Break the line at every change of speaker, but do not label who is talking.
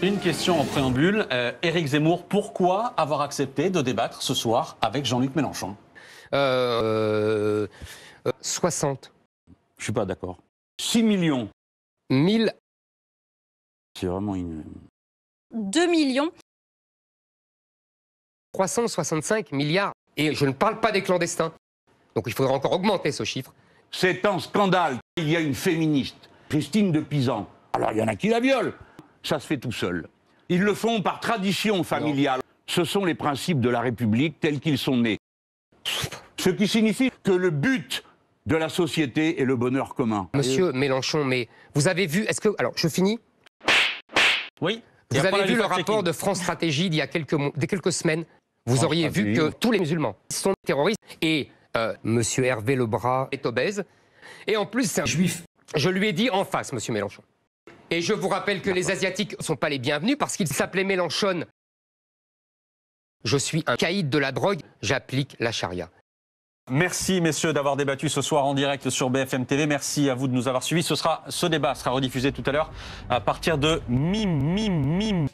Une question en préambule. Euh, Éric Zemmour, pourquoi avoir accepté de débattre ce soir avec Jean-Luc Mélenchon euh, 60.
Euh, je suis pas d'accord. 6 millions. 1000. C'est vraiment une.
2 millions. 365 milliards.
Et je ne parle pas des clandestins. Donc il faudrait encore augmenter ce chiffre. C'est un scandale. Il y a une féministe, Christine de Pisan. Alors il y en a qui la violent ça se fait tout seul. Ils le font par tradition familiale. Ce sont les principes de la République tels qu'ils sont nés. Ce qui signifie que le but de la société est le bonheur commun. Monsieur
Mélenchon, mais vous avez vu, est-ce que, alors je finis Oui. Vous avez vu le rapport de France Stratégie d'il y a quelques, semaines. Vous auriez vu que tous les musulmans sont terroristes et euh, Monsieur Hervé Lebras est obèse et en plus c'est un juif. Je lui ai dit en face, Monsieur Mélenchon. Et je vous rappelle que les Asiatiques ne sont pas les bienvenus parce qu'ils s'appelaient Mélenchon. Je suis un caïd de la drogue,
j'applique la charia. Merci messieurs d'avoir débattu ce soir en direct sur BFM TV. Merci à vous de nous avoir suivis. Ce, sera, ce débat sera rediffusé tout à l'heure à partir de mi mi